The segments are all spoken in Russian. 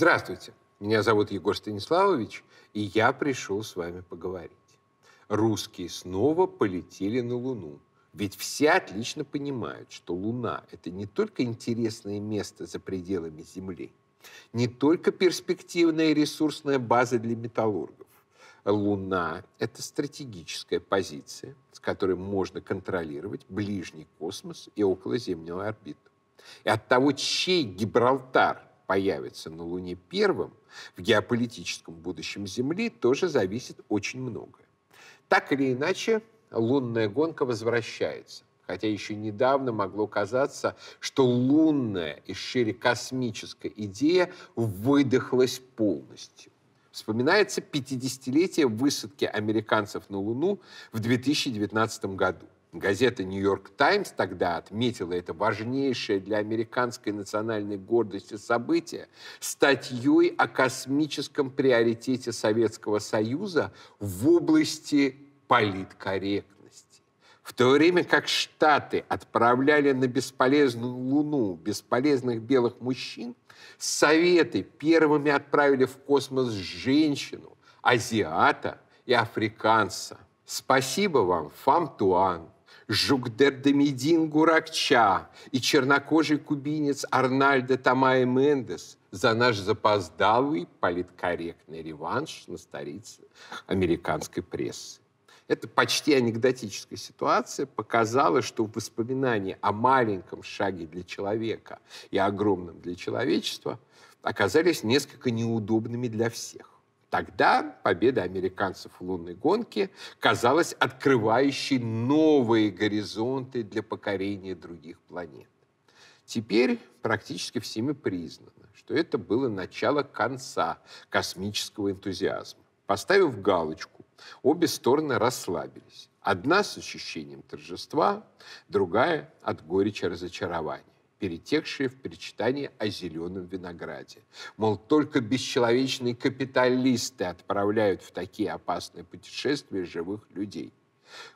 Здравствуйте, меня зовут Егор Станиславович, и я пришел с вами поговорить. Русские снова полетели на Луну. Ведь все отлично понимают, что Луна — это не только интересное место за пределами Земли, не только перспективная ресурсная база для металлургов. Луна — это стратегическая позиция, с которой можно контролировать ближний космос и околоземную орбиту. И от того, чей Гибралтар появится на Луне первым, в геополитическом будущем Земли тоже зависит очень многое. Так или иначе, лунная гонка возвращается. Хотя еще недавно могло казаться, что лунная и шире космическая идея выдохлась полностью. Вспоминается 50-летие высадки американцев на Луну в 2019 году. Газета «Нью-Йорк Таймс» тогда отметила это важнейшее для американской национальной гордости событие статьей о космическом приоритете Советского Союза в области политкорректности. В то время как Штаты отправляли на бесполезную Луну бесполезных белых мужчин, Советы первыми отправили в космос женщину, азиата и африканца. Спасибо вам, Фам Туан. Жукдердемидин Гуракча и чернокожий кубинец Арнальдо Тамай Мендес за наш запоздалый политкорректный реванш на столице американской прессы. Эта почти анекдотическая ситуация показала, что воспоминания о маленьком шаге для человека и огромном для человечества оказались несколько неудобными для всех. Тогда победа американцев в лунной гонке казалась открывающей новые горизонты для покорения других планет. Теперь практически всеми признано, что это было начало конца космического энтузиазма. Поставив галочку, обе стороны расслабились. Одна с ощущением торжества, другая от горечи разочарования перетекшее в перечитание о зеленом винограде. Мол, только бесчеловечные капиталисты отправляют в такие опасные путешествия живых людей.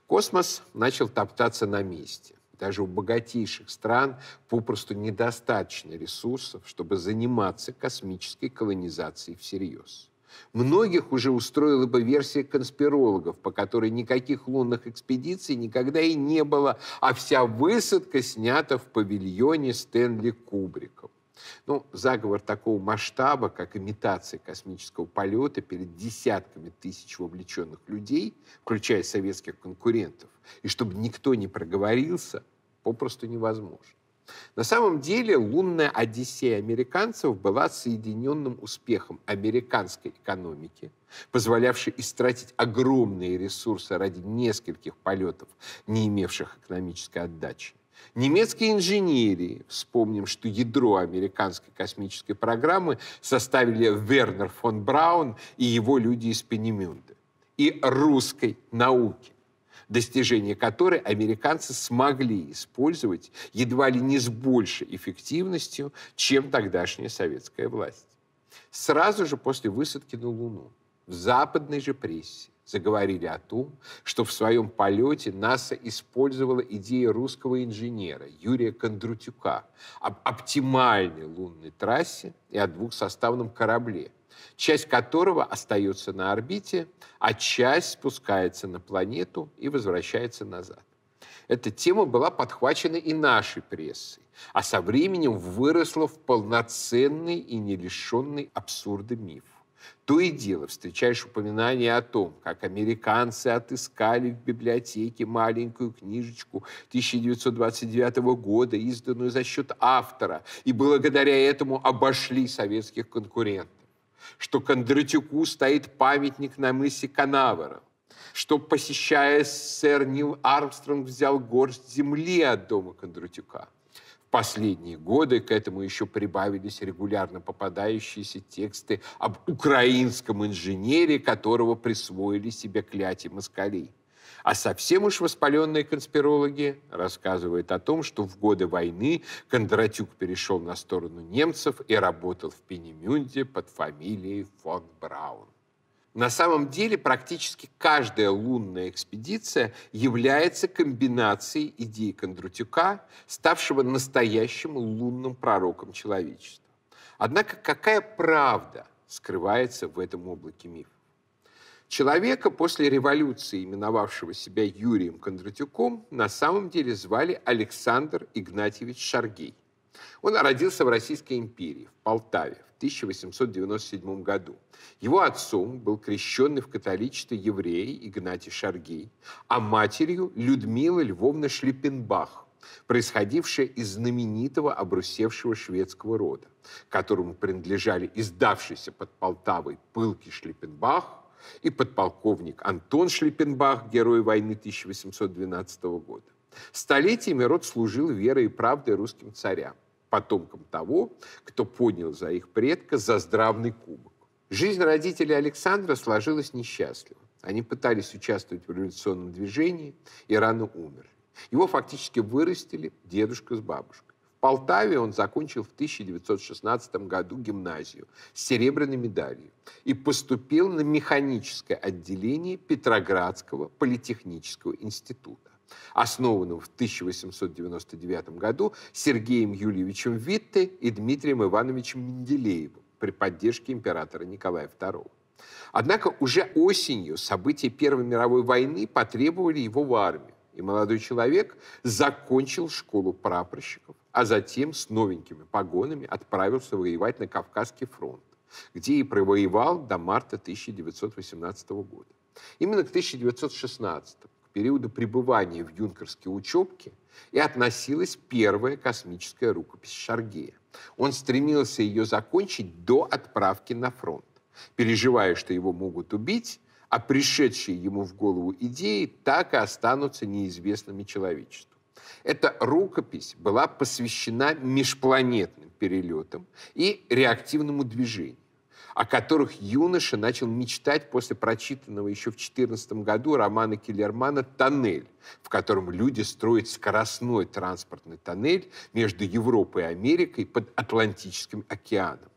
Космос начал топтаться на месте. Даже у богатейших стран попросту недостаточно ресурсов, чтобы заниматься космической колонизацией всерьез. Многих уже устроила бы версия конспирологов, по которой никаких лунных экспедиций никогда и не было, а вся высадка снята в павильоне Стэнли Кубриком. Ну, заговор такого масштаба, как имитация космического полета перед десятками тысяч вовлеченных людей, включая советских конкурентов, и чтобы никто не проговорился, попросту невозможно. На самом деле лунная одиссея американцев была соединенным успехом американской экономики, позволявшей истратить огромные ресурсы ради нескольких полетов, не имевших экономической отдачи. Немецкой инженерии, вспомним, что ядро американской космической программы составили Вернер фон Браун и его люди из Пенемюнда, и русской науки, достижения которой американцы смогли использовать едва ли не с большей эффективностью, чем тогдашняя советская власть. Сразу же после высадки на Луну в западной же прессе заговорили о том, что в своем полете НАСА использовала идеи русского инженера Юрия Кондрутюка об оптимальной лунной трассе и о двухсоставном корабле – часть которого остается на орбите, а часть спускается на планету и возвращается назад. Эта тема была подхвачена и нашей прессой, а со временем выросла в полноценный и не лишенный абсурда миф. То и дело встречаешь упоминание о том, как американцы отыскали в библиотеке маленькую книжечку 1929 года, изданную за счет автора, и благодаря этому обошли советских конкурентов что Кондратюку стоит памятник на мысе Канавера, что, посещая сэр Нил Армстронг, взял горсть земли от дома Кондратюка. В последние годы к этому еще прибавились регулярно попадающиеся тексты об украинском инженере, которого присвоили себе клятие москалей. А совсем уж воспаленные конспирологи рассказывают о том, что в годы войны Кондратюк перешел на сторону немцев и работал в Пенемюнде под фамилией фон Браун. На самом деле практически каждая лунная экспедиция является комбинацией идей Кондратюка, ставшего настоящим лунным пророком человечества. Однако какая правда скрывается в этом облаке мифов? Человека после революции, именовавшего себя Юрием Кондратюком, на самом деле звали Александр Игнатьевич Шаргей. Он родился в Российской империи, в Полтаве, в 1897 году. Его отцом был крещенный в католичестве еврей Игнатий Шаргей, а матерью Людмила Львовна Шлепенбах, происходившая из знаменитого обрусевшего шведского рода, которому принадлежали издавшийся под Полтавой пылки Шлепенбах, и подполковник Антон Шлиппенбах, герой войны 1812 года. Столетиями род служил верой и правдой русским царям, потомкам того, кто поднял за их предка заздравный кубок. Жизнь родителей Александра сложилась несчастливо. Они пытались участвовать в революционном движении и рано умерли. Его фактически вырастили дедушка с бабушкой. Полтаве он закончил в 1916 году гимназию с серебряной медалью и поступил на механическое отделение Петроградского политехнического института, основанного в 1899 году Сергеем Юльевичем Витте и Дмитрием Ивановичем Менделеевым при поддержке императора Николая II. Однако уже осенью события Первой мировой войны потребовали его в армию и молодой человек закончил школу прапорщиков, а затем с новенькими погонами отправился воевать на Кавказский фронт, где и провоевал до марта 1918 года. Именно к 1916, к периоду пребывания в юнкерской учебке, и относилась первая космическая рукопись Шаргея. Он стремился ее закончить до отправки на фронт. Переживая, что его могут убить, а пришедшие ему в голову идеи так и останутся неизвестными человечеству. Эта рукопись была посвящена межпланетным перелетам и реактивному движению о которых юноша начал мечтать после прочитанного еще в 14 году романа Киллермана «Тоннель», в котором люди строят скоростной транспортный тоннель между Европой и Америкой под Атлантическим океаном.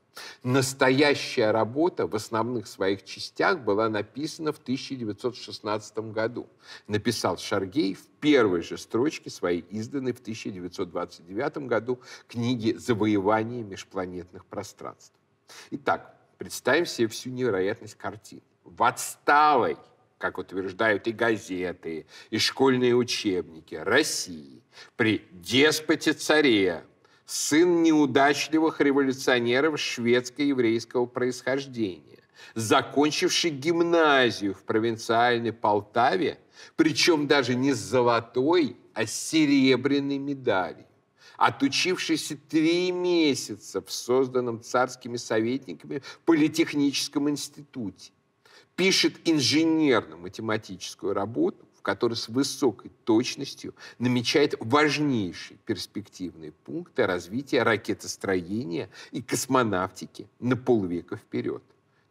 Настоящая работа в основных своих частях была написана в 1916 году. Написал Шаргей в первой же строчке своей изданной в 1929 году книги «Завоевание межпланетных пространств». Итак, представим себе всю невероятность картины. В отсталой как утверждают и газеты, и школьные учебники, России при деспоте-царе сын неудачливых революционеров шведско-еврейского происхождения, закончивший гимназию в провинциальной Полтаве, причем даже не с золотой, а с серебряной медалью, отучившийся три месяца в созданном царскими советниками политехническом институте, пишет инженерно-математическую работу, который с высокой точностью намечает важнейшие перспективные пункты развития ракетостроения и космонавтики на полвека вперед.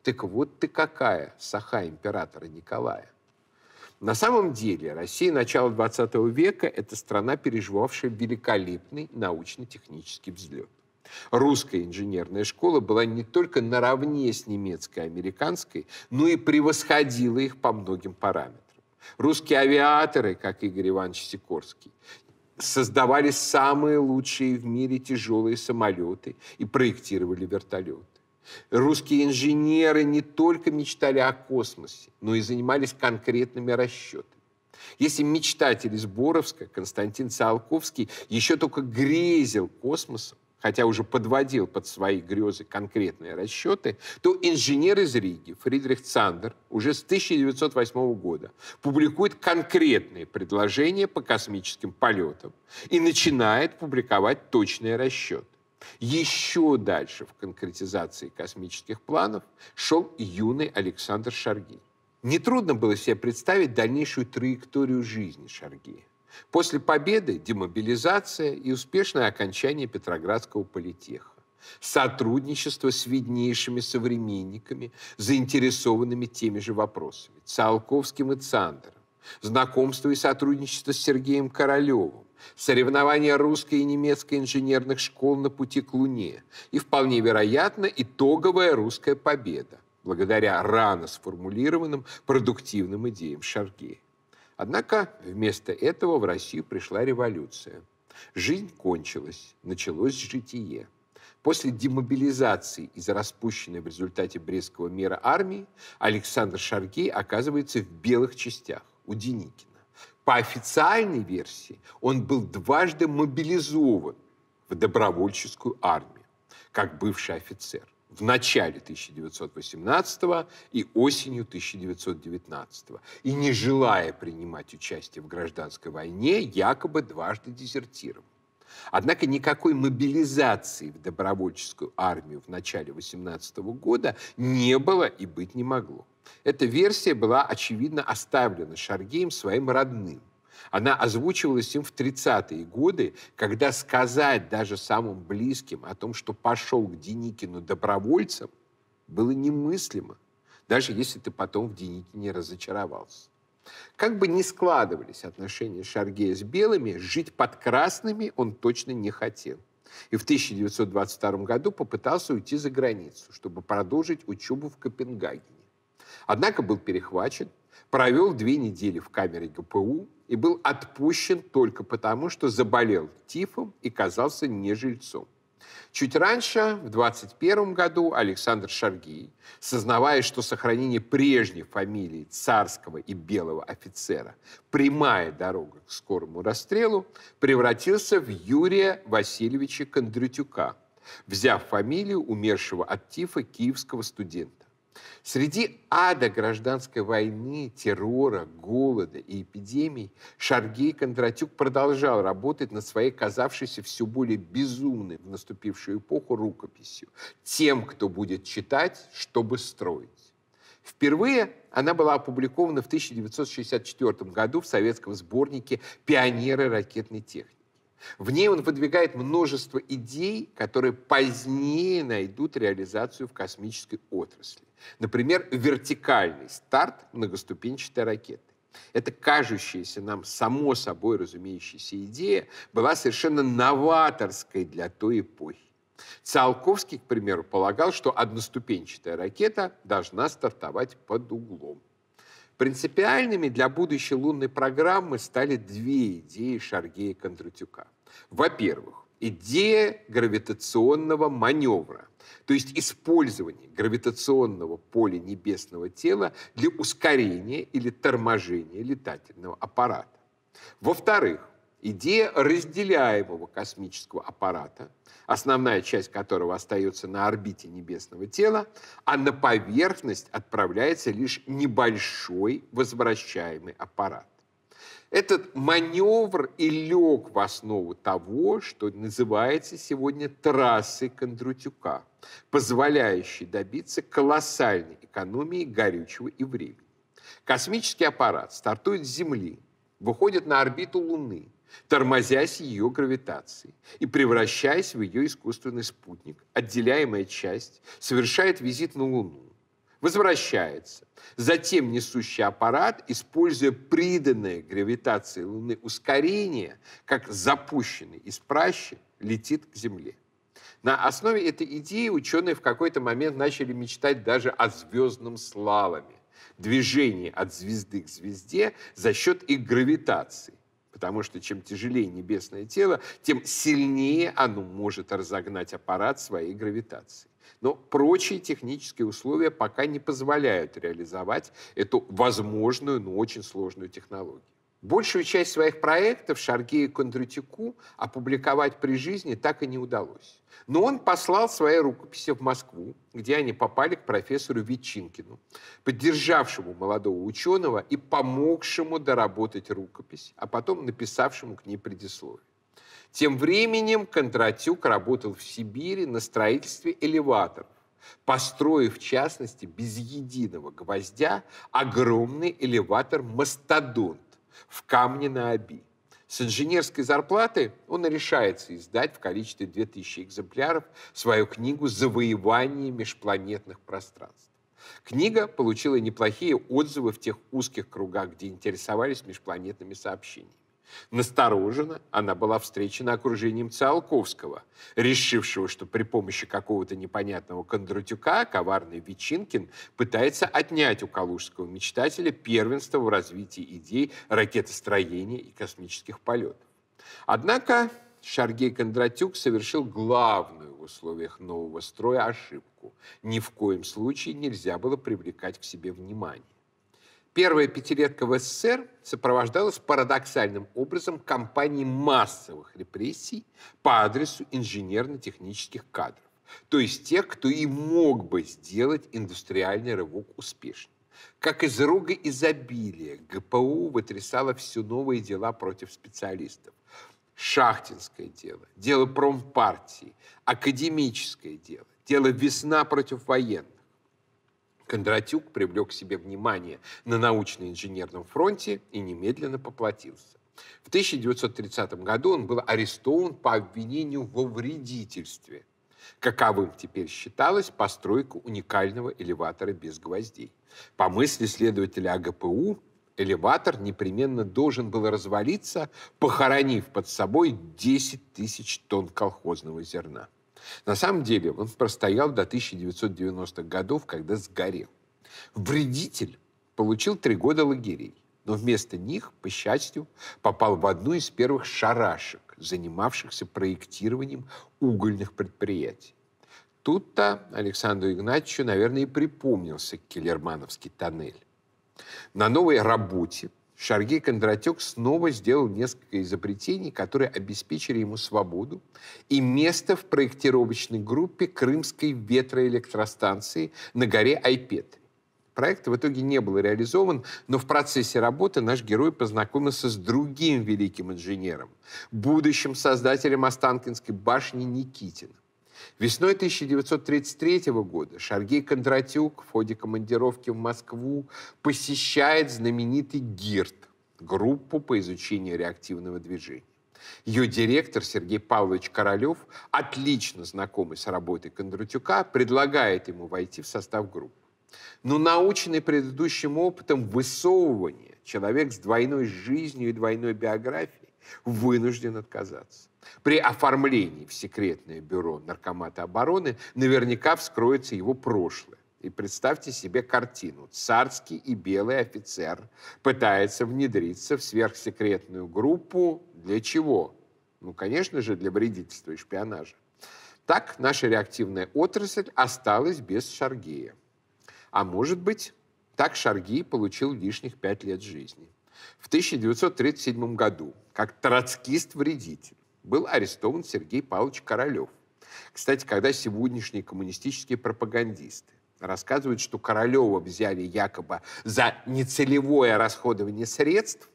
Так вот ты какая, саха императора Николая. На самом деле Россия начала XX века – это страна, переживавшая великолепный научно-технический взлет. Русская инженерная школа была не только наравне с немецкой и американской, но и превосходила их по многим параметрам. Русские авиаторы, как Игорь Иванович Сикорский, создавали самые лучшие в мире тяжелые самолеты и проектировали вертолеты. Русские инженеры не только мечтали о космосе, но и занимались конкретными расчетами. Если мечтатель из Боровска Константин Циолковский еще только грезил космосом, хотя уже подводил под свои грезы конкретные расчеты, то инженер из Риги Фридрих Цандер уже с 1908 года публикует конкретные предложения по космическим полетам и начинает публиковать точные расчеты. Еще дальше в конкретизации космических планов шел юный Александр Шаргин. Нетрудно было себе представить дальнейшую траекторию жизни Шаргея. После победы демобилизация и успешное окончание Петроградского политеха. Сотрудничество с виднейшими современниками, заинтересованными теми же вопросами, Циолковским и Цандером. Знакомство и сотрудничество с Сергеем Королевым. Соревнования русской и немецкой инженерных школ на пути к Луне. И, вполне вероятно, итоговая русская победа благодаря рано сформулированным продуктивным идеям Шаргея. Однако вместо этого в Россию пришла революция. Жизнь кончилась, началось житие. После демобилизации из распущенной в результате Брестского мира армии Александр Шаргей оказывается в белых частях у Деникина. По официальной версии он был дважды мобилизован в добровольческую армию как бывший офицер в начале 1918 и осенью 1919 и, не желая принимать участие в гражданской войне, якобы дважды дезертировал. Однако никакой мобилизации в добровольческую армию в начале 18 года не было и быть не могло. Эта версия была, очевидно, оставлена Шаргеем своим родным, она озвучивалась им в 30-е годы, когда сказать даже самым близким о том, что пошел к Деникину добровольцем, было немыслимо, даже если ты потом в Деникине разочаровался. Как бы ни складывались отношения Шаргея с белыми, жить под красными он точно не хотел. И в 1922 году попытался уйти за границу, чтобы продолжить учебу в Копенгагене. Однако был перехвачен, провел две недели в камере ГПУ, и был отпущен только потому, что заболел тифом и казался нежильцом. Чуть раньше, в 21 году, Александр Шарги, сознавая, что сохранение прежней фамилии царского и белого офицера – прямая дорога к скорому расстрелу, превратился в Юрия Васильевича Кондрютюка, взяв фамилию умершего от тифа киевского студента. Среди ада гражданской войны, террора, голода и эпидемий Шаргей Кондратюк продолжал работать над своей казавшейся все более безумной в наступившую эпоху рукописью «Тем, кто будет читать, чтобы строить». Впервые она была опубликована в 1964 году в советском сборнике «Пионеры ракетной техники». В ней он выдвигает множество идей, которые позднее найдут реализацию в космической отрасли. Например, вертикальный старт многоступенчатой ракеты. Эта кажущаяся нам само собой разумеющаяся идея была совершенно новаторской для той эпохи. Циолковский, к примеру, полагал, что одноступенчатая ракета должна стартовать под углом. Принципиальными для будущей лунной программы стали две идеи Шаргея Кондратюка. Во-первых, идея гравитационного маневра, то есть использование гравитационного поля небесного тела для ускорения или торможения летательного аппарата. Во-вторых, идея разделяемого космического аппарата, основная часть которого остается на орбите небесного тела, а на поверхность отправляется лишь небольшой возвращаемый аппарат. Этот маневр и лег в основу того, что называется сегодня трассой Кондратюка, позволяющей добиться колоссальной экономии горючего и времени. Космический аппарат стартует с Земли, выходит на орбиту Луны, тормозясь ее гравитацией и превращаясь в ее искусственный спутник. Отделяемая часть совершает визит на Луну, возвращается. Затем несущий аппарат, используя приданное гравитации Луны ускорение, как запущенный из пращи, летит к Земле. На основе этой идеи ученые в какой-то момент начали мечтать даже о звездном слаломе. Движении от звезды к звезде за счет их гравитации. Потому что чем тяжелее небесное тело, тем сильнее оно может разогнать аппарат своей гравитации. Но прочие технические условия пока не позволяют реализовать эту возможную, но очень сложную технологию. Большую часть своих проектов Шаргею Кондратюку опубликовать при жизни так и не удалось. Но он послал свои рукописи в Москву, где они попали к профессору Вичинкину, поддержавшему молодого ученого и помогшему доработать рукопись, а потом написавшему к ней предисловие. Тем временем Кондратюк работал в Сибири на строительстве элеваторов, построив, в частности, без единого гвоздя огромный элеватор «Мастодонт» в камне на Оби. С инженерской зарплаты он решается издать в количестве 2000 экземпляров свою книгу «Завоевание межпланетных пространств». Книга получила неплохие отзывы в тех узких кругах, где интересовались межпланетными сообщениями. Настороженно она была встречена окружением Циолковского, решившего, что при помощи какого-то непонятного Кондратюка коварный Вечинкин пытается отнять у калужского мечтателя первенство в развитии идей ракетостроения и космических полетов. Однако Шаргей Кондратюк совершил главную в условиях нового строя ошибку. Ни в коем случае нельзя было привлекать к себе внимание. Первая пятилетка в СССР сопровождалась парадоксальным образом кампанией массовых репрессий по адресу инженерно-технических кадров, то есть тех, кто и мог бы сделать индустриальный рывок успешным. Как из рога изобилия ГПУ вытрясало все новые дела против специалистов. Шахтинское дело, дело промпартии, академическое дело, дело «Весна против военных». Кондратюк привлек к себе внимание на научно-инженерном фронте и немедленно поплатился. В 1930 году он был арестован по обвинению во вредительстве. Каковым теперь считалось постройка уникального элеватора без гвоздей. По мысли следователя АГПУ, элеватор непременно должен был развалиться, похоронив под собой 10 тысяч тонн колхозного зерна. На самом деле он простоял до 1990-х годов, когда сгорел. Вредитель получил три года лагерей, но вместо них, по счастью, попал в одну из первых шарашек, занимавшихся проектированием угольных предприятий. Тут-то Александру Игнатьевичу, наверное, и припомнился Келлермановский тоннель. На новой работе Шаргей Кондратюк снова сделал несколько изобретений, которые обеспечили ему свободу и место в проектировочной группе Крымской ветроэлектростанции на горе Айпет. Проект в итоге не был реализован, но в процессе работы наш герой познакомился с другим великим инженером, будущим создателем Останкинской башни Никитиным. Весной 1933 года Шаргей Кондратюк в ходе командировки в Москву посещает знаменитый ГИРТ – группу по изучению реактивного движения. Ее директор Сергей Павлович Королев, отлично знакомый с работой Кондратюка, предлагает ему войти в состав группы. Но наученный предыдущим опытом высовывания, человек с двойной жизнью и двойной биографией вынужден отказаться. При оформлении в секретное бюро Наркомата обороны наверняка вскроется его прошлое. И представьте себе картину. Царский и белый офицер пытается внедриться в сверхсекретную группу. Для чего? Ну, конечно же, для вредительства и шпионажа. Так наша реактивная отрасль осталась без Шаргея. А может быть, так Шаргей получил лишних пять лет жизни. В 1937 году, как троцкист-вредитель, был арестован Сергей Павлович Королев. Кстати, когда сегодняшние коммунистические пропагандисты рассказывают, что Королева взяли якобы за нецелевое расходование средств,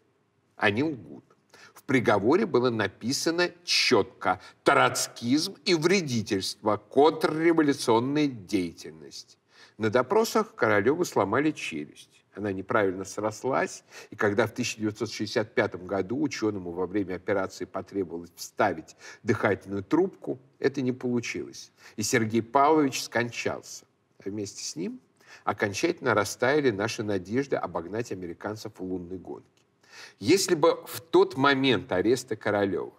они лгут. В приговоре было написано четко «Троцкизм и вредительство, контрреволюционная деятельность». На допросах Королеву сломали челюсть она неправильно срослась, и когда в 1965 году ученому во время операции потребовалось вставить дыхательную трубку, это не получилось. И Сергей Павлович скончался. А вместе с ним окончательно растаяли наши надежды обогнать американцев в лунной гонке. Если бы в тот момент ареста Королева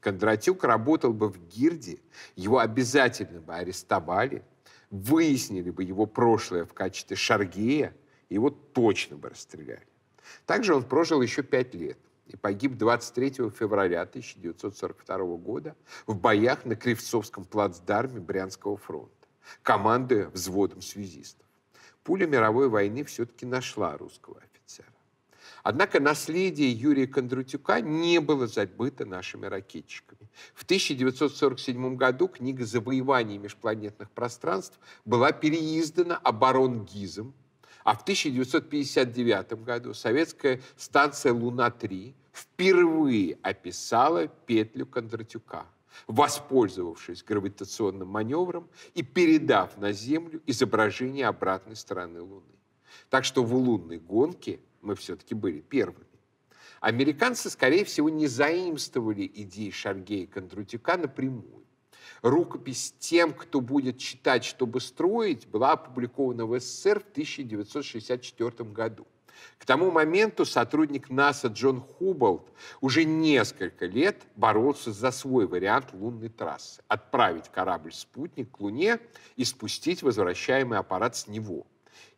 Кондратюк работал бы в гирде, его обязательно бы арестовали, выяснили бы его прошлое в качестве шаргея, его точно бы расстреляли. Также он прожил еще пять лет и погиб 23 февраля 1942 года в боях на Кривцовском плацдарме Брянского фронта, командуя взводом связистов. Пуля мировой войны все-таки нашла русского офицера. Однако наследие Юрия Кондрутюка не было забыто нашими ракетчиками. В 1947 году книга «Завоевание межпланетных пространств» была переиздана оборон ГИЗом а в 1959 году советская станция «Луна-3» впервые описала петлю Кондратюка, воспользовавшись гравитационным маневром и передав на Землю изображение обратной стороны Луны. Так что в лунной гонке мы все-таки были первыми. Американцы, скорее всего, не заимствовали идеи Шаргея и Кондратюка напрямую. Рукопись тем, кто будет читать, чтобы строить, была опубликована в СССР в 1964 году. К тому моменту сотрудник НАСА Джон Хубболт уже несколько лет боролся за свой вариант лунной трассы – отправить корабль-спутник к Луне и спустить возвращаемый аппарат с него.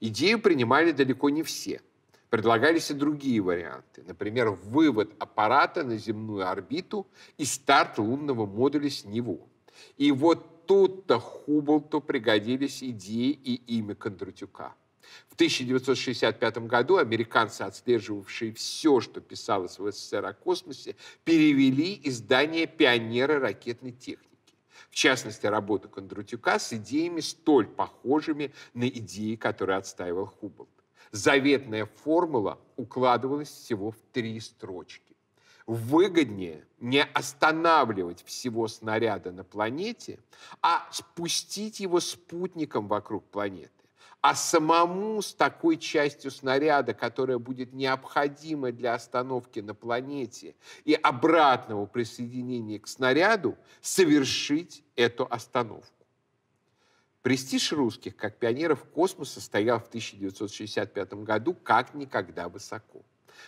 Идею принимали далеко не все. Предлагались и другие варианты. Например, вывод аппарата на земную орбиту и старт лунного модуля с него – и вот тут-то Хубблту пригодились идеи и имя Кондратюка. В 1965 году американцы, отслеживавшие все, что писалось в СССР о космосе, перевели издание «Пионера ракетной техники». В частности, работу Кондратюка с идеями, столь похожими на идеи, которые отстаивал Хуббл. Заветная формула укладывалась всего в три строчки выгоднее не останавливать всего снаряда на планете, а спустить его спутником вокруг планеты. А самому с такой частью снаряда, которая будет необходима для остановки на планете и обратного присоединения к снаряду, совершить эту остановку. Престиж русских как пионеров космоса стоял в 1965 году как никогда высоко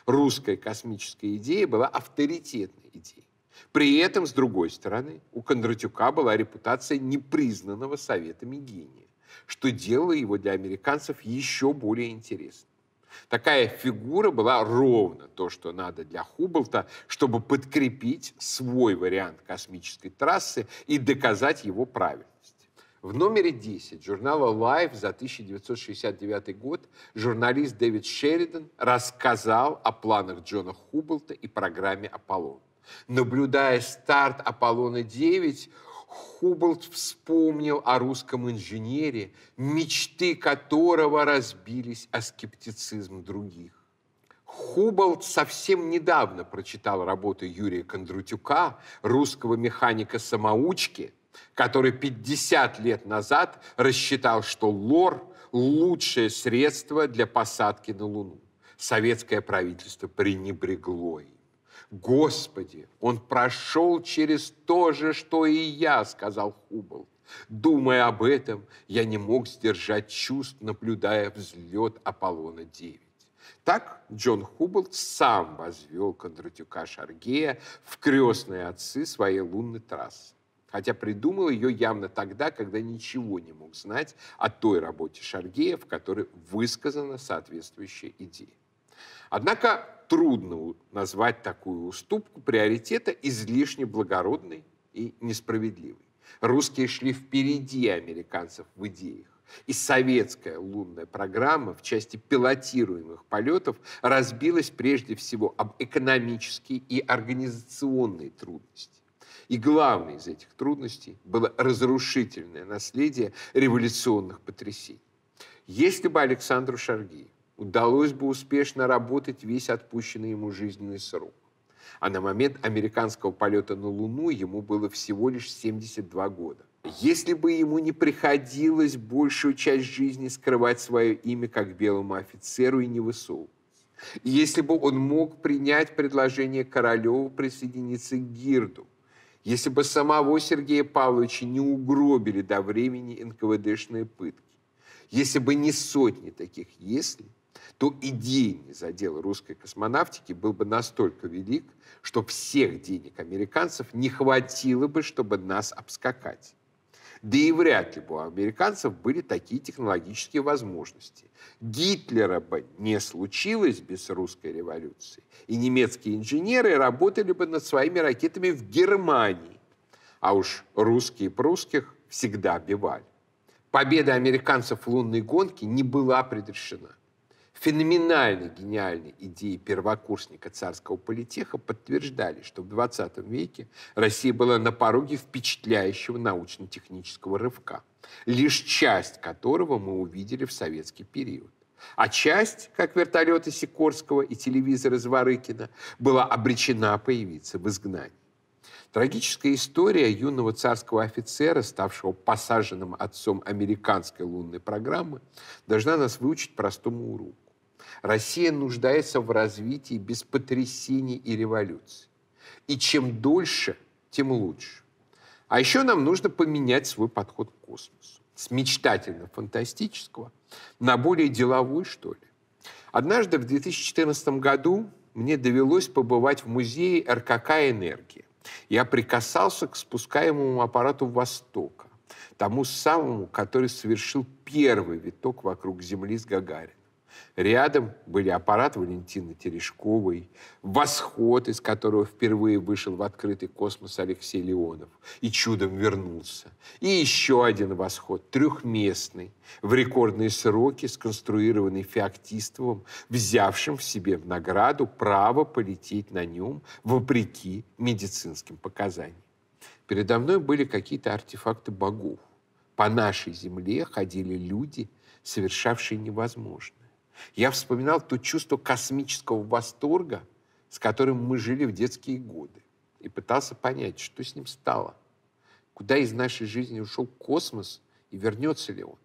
русская космическая идея была авторитетной идеей. При этом, с другой стороны, у Кондратюка была репутация непризнанного советами гения, что делало его для американцев еще более интересным. Такая фигура была ровно то, что надо для Хубблта, чтобы подкрепить свой вариант космической трассы и доказать его правильность. В номере 10 журнала Life за 1969 год журналист Дэвид Шеридан рассказал о планах Джона Хубблта и программе «Аполлон». Наблюдая старт «Аполлона-9», Хубблт вспомнил о русском инженере, мечты которого разбились о скептицизм других. Хубалт совсем недавно прочитал работы Юрия Кондрутюка, русского механика-самоучки, который 50 лет назад рассчитал, что лор – лучшее средство для посадки на Луну. Советское правительство пренебрегло им. «Господи, он прошел через то же, что и я», – сказал Хубл. Думая об этом, я не мог сдержать чувств, наблюдая взлет Аполлона-9. Так Джон Хуббл сам возвел Кондратюка Шаргея в крестные отцы своей лунной трассы хотя придумал ее явно тогда, когда ничего не мог знать о той работе Шаргея, в которой высказана соответствующая идея. Однако трудно назвать такую уступку приоритета излишне благородной и несправедливой. Русские шли впереди американцев в идеях. И советская лунная программа в части пилотируемых полетов разбилась прежде всего об экономические и организационные трудности. И главной из этих трудностей было разрушительное наследие революционных потрясений. Если бы Александру Шаргию удалось бы успешно работать весь отпущенный ему жизненный срок, а на момент американского полета на Луну ему было всего лишь 72 года. Если бы ему не приходилось большую часть жизни скрывать свое имя как белому офицеру и не высовываться, если бы он мог принять предложение Королеву присоединиться к Гирду, если бы самого Сергея Павловича не угробили до времени НКВДшные пытки, если бы не сотни таких «если», то идейный задел русской космонавтики был бы настолько велик, что всех денег американцев не хватило бы, чтобы нас обскакать. Да и вряд ли бы у американцев были такие технологические возможности. Гитлера бы не случилось без русской революции. И немецкие инженеры работали бы над своими ракетами в Германии. А уж русские прусских всегда бивали. Победа американцев в лунной гонке не была предрешена. Феноменальные гениальные идеи первокурсника царского политеха подтверждали, что в 20 веке Россия была на пороге впечатляющего научно-технического рывка, лишь часть которого мы увидели в советский период. А часть, как вертолеты Сикорского и телевизоры Зворыкина, была обречена появиться в изгнании. Трагическая история юного царского офицера, ставшего посаженным отцом американской лунной программы, должна нас выучить простому уроку. Россия нуждается в развитии без потрясений и революций. И чем дольше, тем лучше. А еще нам нужно поменять свой подход к космосу. С мечтательно-фантастического на более деловой, что ли. Однажды в 2014 году мне довелось побывать в музее РКК «Энергия». Я прикасался к спускаемому аппарату «Востока», тому самому, который совершил первый виток вокруг Земли с Гагарином. Рядом были аппарат Валентины Терешковой, «Восход», из которого впервые вышел в открытый космос Алексей Леонов и чудом вернулся. И еще один «Восход», трехместный, в рекордные сроки, сконструированный Феоктистовым, взявшим в себе в награду право полететь на нем вопреки медицинским показаниям. Передо мной были какие-то артефакты богов. По нашей земле ходили люди, совершавшие невозможное. Я вспоминал то чувство космического восторга, с которым мы жили в детские годы, и пытался понять, что с ним стало, куда из нашей жизни ушел космос и вернется ли он.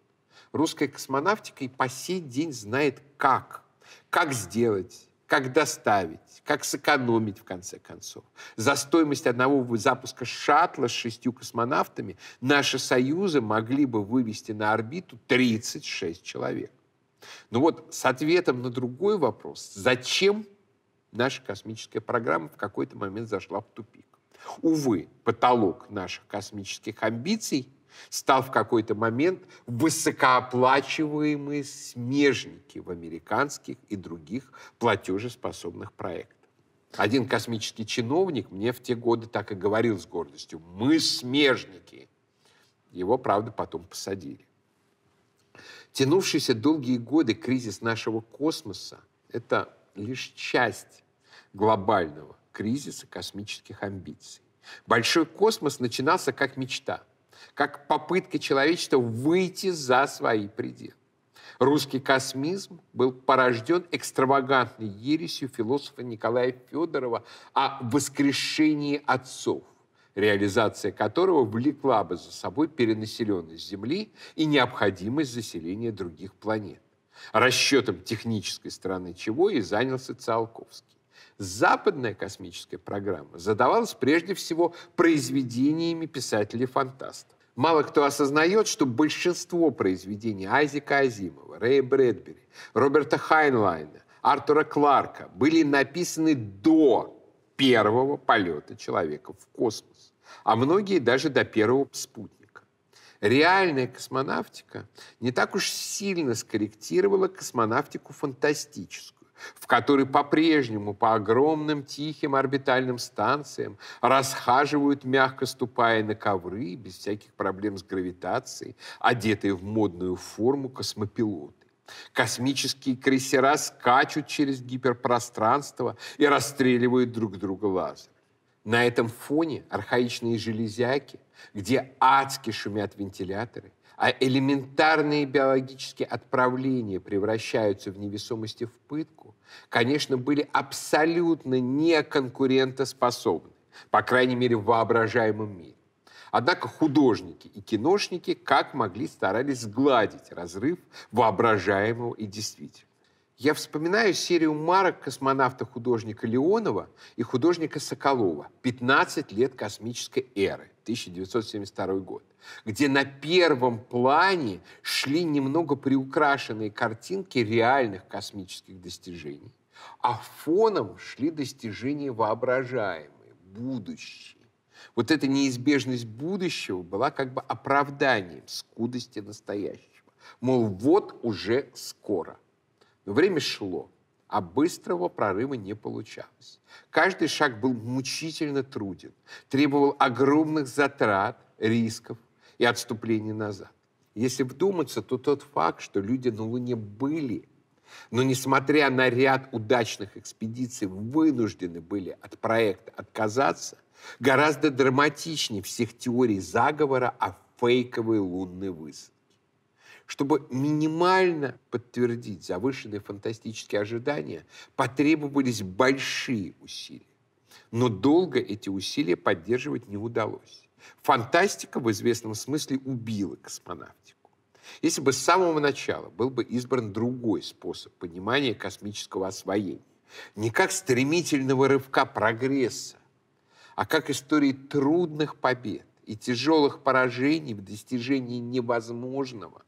Русская космонавтика и по сей день знает как, как сделать, как доставить, как сэкономить, в конце концов. За стоимость одного запуска шаттла с шестью космонавтами наши союзы могли бы вывести на орбиту 36 человек. Но ну вот с ответом на другой вопрос, зачем наша космическая программа в какой-то момент зашла в тупик? Увы, потолок наших космических амбиций стал в какой-то момент высокооплачиваемые смежники в американских и других платежеспособных проектах. Один космический чиновник мне в те годы так и говорил с гордостью. Мы смежники. Его, правда, потом посадили. Тянувшийся долгие годы кризис нашего космоса — это лишь часть глобального кризиса космических амбиций. Большой космос начинался как мечта, как попытка человечества выйти за свои пределы. Русский космизм был порожден экстравагантной ересью философа Николая Федорова о воскрешении отцов реализация которого влекла бы за собой перенаселенность Земли и необходимость заселения других планет. Расчетом технической стороны чего и занялся Циолковский. Западная космическая программа задавалась прежде всего произведениями писателей-фантастов. Мало кто осознает, что большинство произведений Айзека Азимова, Рэя Брэдбери, Роберта Хайнлайна, Артура Кларка были написаны до первого полета человека в космос, а многие даже до первого спутника. Реальная космонавтика не так уж сильно скорректировала космонавтику фантастическую в которой по-прежнему по огромным тихим орбитальным станциям расхаживают, мягко ступая на ковры, без всяких проблем с гравитацией, одетые в модную форму космопилот. Космические крейсера скачут через гиперпространство и расстреливают друг друга лазерами. На этом фоне архаичные железяки, где адски шумят вентиляторы, а элементарные биологические отправления превращаются в невесомости в пытку, конечно, были абсолютно неконкурентоспособны, по крайней мере, в воображаемом мире. Однако художники и киношники как могли старались сгладить разрыв воображаемого и действительного. Я вспоминаю серию марок космонавта-художника Леонова и художника Соколова «15 лет космической эры», 1972 год, где на первом плане шли немного приукрашенные картинки реальных космических достижений, а фоном шли достижения воображаемые, будущие. Вот эта неизбежность будущего была как бы оправданием скудости настоящего. Мол, вот уже скоро. Но время шло, а быстрого прорыва не получалось. Каждый шаг был мучительно труден, требовал огромных затрат, рисков и отступлений назад. Если вдуматься, то тот факт, что люди на Луне были, но несмотря на ряд удачных экспедиций, вынуждены были от проекта отказаться, Гораздо драматичнее всех теорий заговора о фейковой лунной высадке. Чтобы минимально подтвердить завышенные фантастические ожидания, потребовались большие усилия. Но долго эти усилия поддерживать не удалось. Фантастика в известном смысле убила космонавтику. Если бы с самого начала был бы избран другой способ понимания космического освоения, не как стремительного рывка прогресса, а как истории трудных побед и тяжелых поражений в достижении невозможного.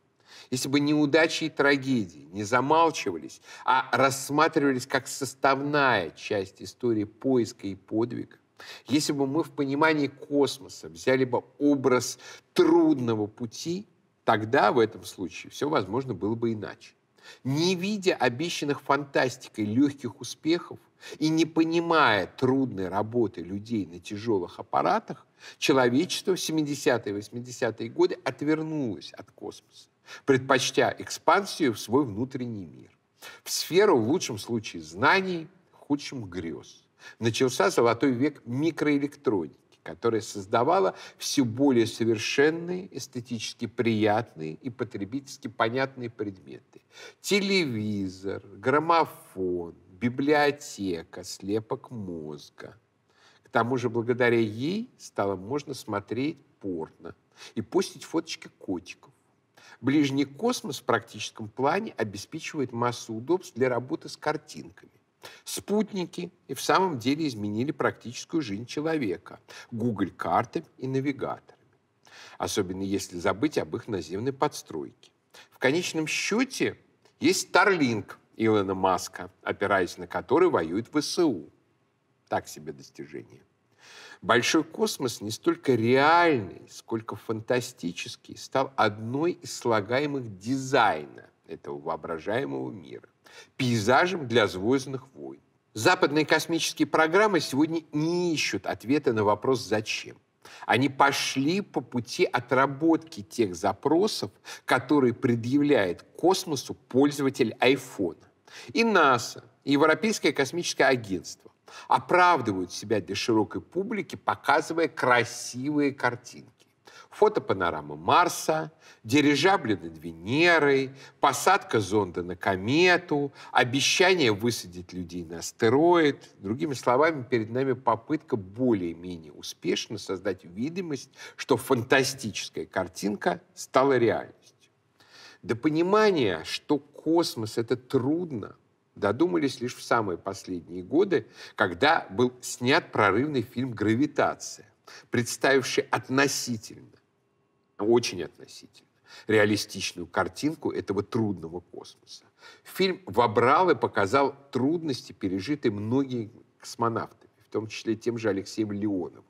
Если бы неудачи и трагедии не замалчивались, а рассматривались как составная часть истории поиска и подвига, если бы мы в понимании космоса взяли бы образ трудного пути, тогда в этом случае все возможно было бы иначе. Не видя обещанных фантастикой легких успехов, и не понимая трудной работы людей на тяжелых аппаратах, человечество в 70-е и 80-е годы отвернулось от космоса, предпочтя экспансию в свой внутренний мир. В сферу, в лучшем случае, знаний, в худшем – грез. Начался золотой век микроэлектроники, которая создавала все более совершенные, эстетически приятные и потребительски понятные предметы. Телевизор, граммофон – библиотека слепок мозга. К тому же благодаря ей стало можно смотреть порно и постить фоточки котиков. Ближний космос в практическом плане обеспечивает массу удобств для работы с картинками. Спутники и в самом деле изменили практическую жизнь человека. Google карты и навигаторами. Особенно если забыть об их наземной подстройке. В конечном счете есть Starlink – Илона Маска, опираясь на который воюет ВСУ. Так себе достижение. Большой космос не столько реальный, сколько фантастический стал одной из слагаемых дизайна этого воображаемого мира, пейзажем для «Звездных войн». Западные космические программы сегодня не ищут ответа на вопрос «зачем?». Они пошли по пути отработки тех запросов, которые предъявляет космосу пользователь айфона. И НАСА, и Европейское космическое агентство оправдывают себя для широкой публики, показывая красивые картинки. Фотопанорамы Марса, дирижабли над Венерой, посадка зонда на комету, обещание высадить людей на астероид. Другими словами, перед нами попытка более-менее успешно создать видимость, что фантастическая картинка стала реальностью. До понимания, что космос — это трудно, додумались лишь в самые последние годы, когда был снят прорывный фильм «Гравитация», представивший относительно, очень относительно, реалистичную картинку этого трудного космоса. Фильм вобрал и показал трудности, пережитые многими космонавтами, в том числе тем же Алексеем Леоновым.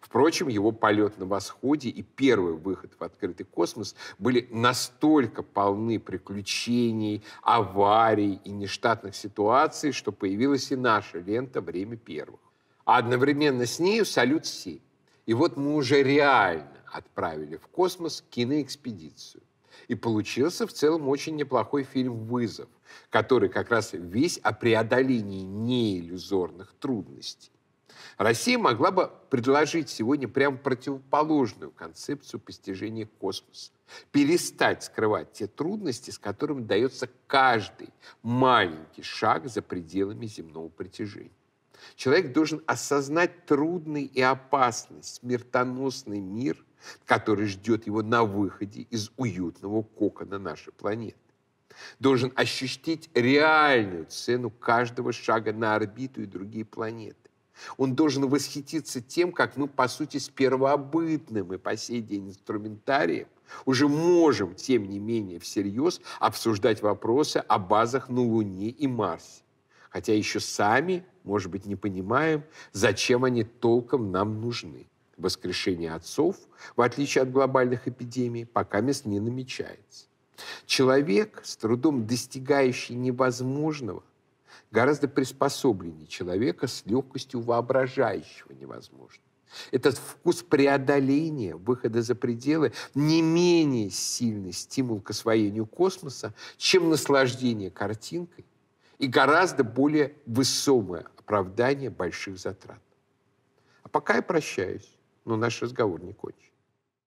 Впрочем, его полет на восходе и первый выход в открытый космос были настолько полны приключений, аварий и нештатных ситуаций, что появилась и наша лента «Время первых». А одновременно с нею «Салют-7». И вот мы уже реально отправили в космос киноэкспедицию. И получился в целом очень неплохой фильм «Вызов», который как раз весь о преодолении неиллюзорных трудностей. Россия могла бы предложить сегодня прямо противоположную концепцию постижения космоса. Перестать скрывать те трудности, с которыми дается каждый маленький шаг за пределами земного притяжения. Человек должен осознать трудный и опасный, смертоносный мир, который ждет его на выходе из уютного кокона нашей планеты должен ощутить реальную цену каждого шага на орбиту и другие планеты. Он должен восхититься тем, как мы, по сути, с первобытным и по сей день инструментарием уже можем, тем не менее, всерьез обсуждать вопросы о базах на Луне и Марсе. Хотя еще сами, может быть, не понимаем, зачем они толком нам нужны. Воскрешение отцов, в отличие от глобальных эпидемий, пока мест не намечается. Человек, с трудом достигающий невозможного, гораздо приспособленнее человека с легкостью воображающего невозможно. Этот вкус преодоления, выхода за пределы, не менее сильный стимул к освоению космоса, чем наслаждение картинкой и гораздо более высокое оправдание больших затрат. А пока я прощаюсь, но наш разговор не кончен.